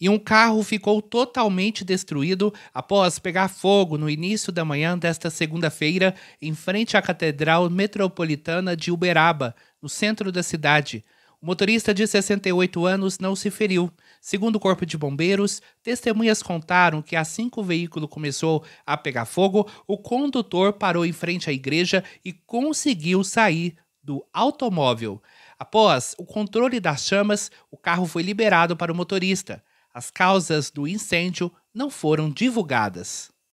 e um carro ficou totalmente destruído após pegar fogo no início da manhã desta segunda-feira em frente à Catedral Metropolitana de Uberaba, no centro da cidade. O motorista de 68 anos não se feriu. Segundo o Corpo de Bombeiros, testemunhas contaram que assim que o veículo começou a pegar fogo, o condutor parou em frente à igreja e conseguiu sair do automóvel. Após o controle das chamas, o carro foi liberado para o motorista. As causas do incêndio não foram divulgadas.